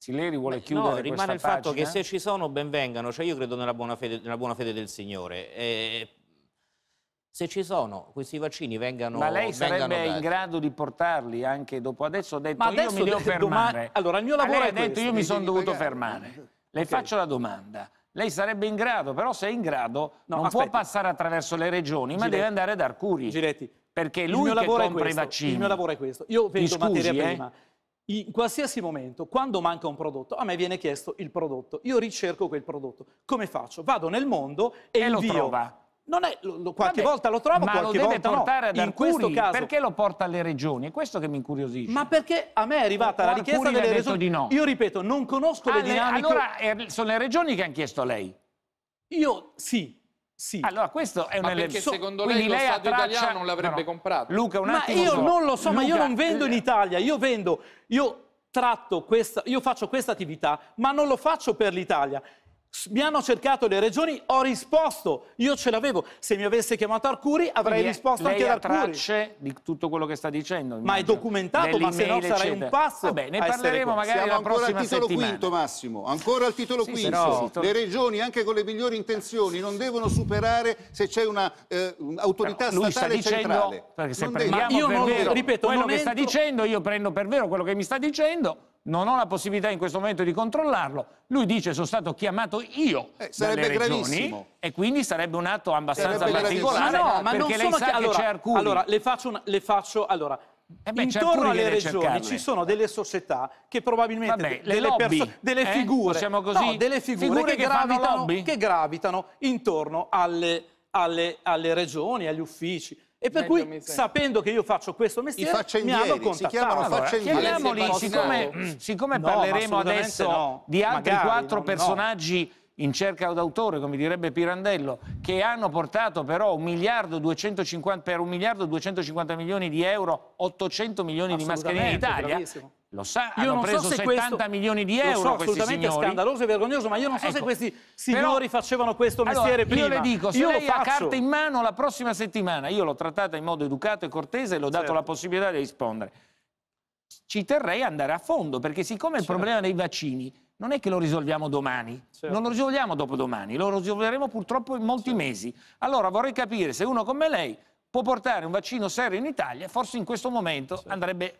Sileri vuole Beh, chiudere no, rimane il fatto che se ci sono ben vengano, cioè io credo nella buona fede, nella buona fede del Signore. E se ci sono questi vaccini vengano ma lei sarebbe vengano in grado di portarli anche dopo adesso ho detto ma adesso io mi devo fermare domani... allora il mio lavoro è detto io mi sono dovuto pagare. fermare le okay. faccio la domanda lei sarebbe in grado però se è in grado no, non aspetta. può passare attraverso le regioni Giretti. ma deve andare ad Arcuri Giretti perché lui che compra i vaccini il mio lavoro è questo io vendo scusi, materia eh? prima in qualsiasi momento, quando manca un prodotto, a me viene chiesto il prodotto, io ricerco quel prodotto. Come faccio? Vado nel mondo e, e invio. lo trova. Non è, lo, lo, qualche Vabbè, volta lo trovo, ma qualche lo deve portare no. ad Arcuri, in questo caso, perché lo porta alle regioni? È questo che mi incuriosisce. Ma perché a me è arrivata la richiesta Arcuri delle regioni? Di no. Io ripeto, non conosco ah, le dinamiche. Allora eh, sono le regioni che hanno chiesto a lei. Io sì, sì. Allora, questo è un ma elemento. Perché secondo lei, lo lei Stato traccia... italiano non l'avrebbe no. comprato? Luca, un attimo. Ma io so. non lo so, Luca... ma io non vendo in eh. Italia, io vendo, io tratto questa, io faccio questa attività, ma non lo faccio per l'Italia. Mi hanno cercato le regioni, ho risposto, io ce l'avevo. Se mi avesse chiamato Arcuri avrei Quindi eh, risposto lei anche ad Arcuri. Ma tracce di tutto quello che sta dicendo. Ma è documentato, ma se no sarei un passo. Vabbè, ne parleremo magari Siamo la prossima al titolo settimana. quinto Massimo, ancora al titolo sì, quinto. Però... Le regioni anche con le migliori intenzioni non devono superare se c'è un'autorità eh, statale sta dicendo, centrale. Perché se non prendiamo io non, vero ripeto, quello che entro... sta dicendo, io prendo per vero quello che mi sta dicendo non ho la possibilità in questo momento di controllarlo. Lui dice sono stato chiamato io eh, sarebbe dalle regioni gravissimo. e quindi sarebbe un atto abbastanza sarebbe particolare. Ma no, ma non lei sono sa allora, che c'è Arcuri. Allora, le faccio, una, le faccio allora, eh beh, Intorno alle regioni cercarle. ci sono delle società che probabilmente Vabbè, delle, lobby, perso- delle, eh? figure, no, delle, figure, figure che, che, gravitano, che, gravitano, intorno alle, alle, alle regioni, agli uffici. E per cui, sapendo che io faccio questo mestiere, mi hanno contattato. Allora, chiamiamoli, siccome, siccome no, parleremo adesso no. di altri Magari, quattro no, personaggi in cerca d'autore, come direbbe Pirandello, che hanno portato però 1 miliardo 250, per 1 miliardo 250 milioni di euro 800 milioni di mascherine in Italia. Bravissimo. Lo sa, io hanno preso so 70 questo, milioni di euro. Lo so, assolutamente signori. scandaloso e vergognoso, ma io non so ecco, se questi signori però, facevano questo mestiere allora, prima. Io le dico, se io lei ha carta in mano la prossima settimana, io l'ho trattata in modo educato e cortese e le ho dato la certo. possibilità di rispondere. Ci terrei ad andare a fondo, perché siccome certo. il problema dei vaccini non è che lo risolviamo domani, certo. non lo risolviamo dopodomani, lo risolveremo purtroppo in molti certo. mesi. Allora vorrei capire se uno come lei può portare un vaccino serio in Italia, forse in questo momento certo. andrebbe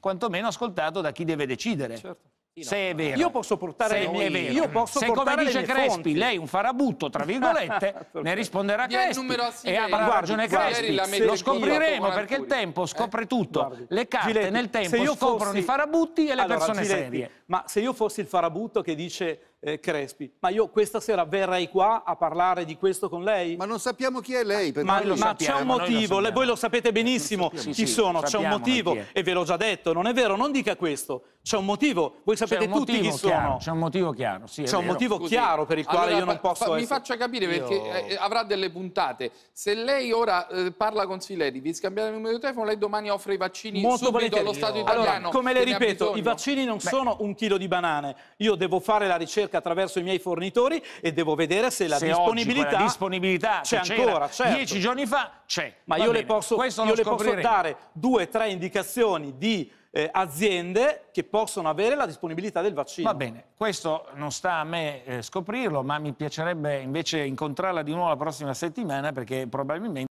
quantomeno ascoltato da chi deve decidere. Certo. Se è vero. Io posso portare se le mie vero. Io posso se come dice Crespi, fonti. lei è un farabutto, tra virgolette, ne risponderà Crespi e avrà guardi, ragione Crespi. Guardi, lo scopriremo perché il tempo eh. scopre tutto. le carte nel tempo scoprono i farabutti e le persone serie. Ma se io fossi il farabutto che dice eh, Crespi, ma io questa sera verrei qua a parlare di questo con lei? Ma non sappiamo chi è lei. Ma, ma c'è un motivo, le, voi lo sapete benissimo chi sì, sono, c'è un motivo e ve l'ho già detto, non è vero, non dica questo. C'è un motivo, voi sapete tutti chi chiaro, sono. C'è un motivo chiaro, sì, C'è un motivo Scusi, chiaro per il quale allora, io non posso fa, Mi faccia capire perché io... Eh, eh, avrà delle puntate. Se lei ora eh, parla con Sileri, vi scambiate il numero di telefono, lei domani offre i vaccini Molto subito allo Stato italiano. Allora, come le ripeto, i vaccini non sono un chilo di banane. Io devo fare la ricerca ricerca attraverso i miei fornitori e devo vedere se la se disponibilità, disponibilità c'è ancora. Certo. Dieci giorni fa c'è. Ma Va io, le posso, io le posso dare due, o tre indicazioni di eh, aziende che possono avere la disponibilità del vaccino. Va bene, questo non sta a me eh, scoprirlo, ma mi piacerebbe invece incontrarla di nuovo la prossima settimana perché probabilmente...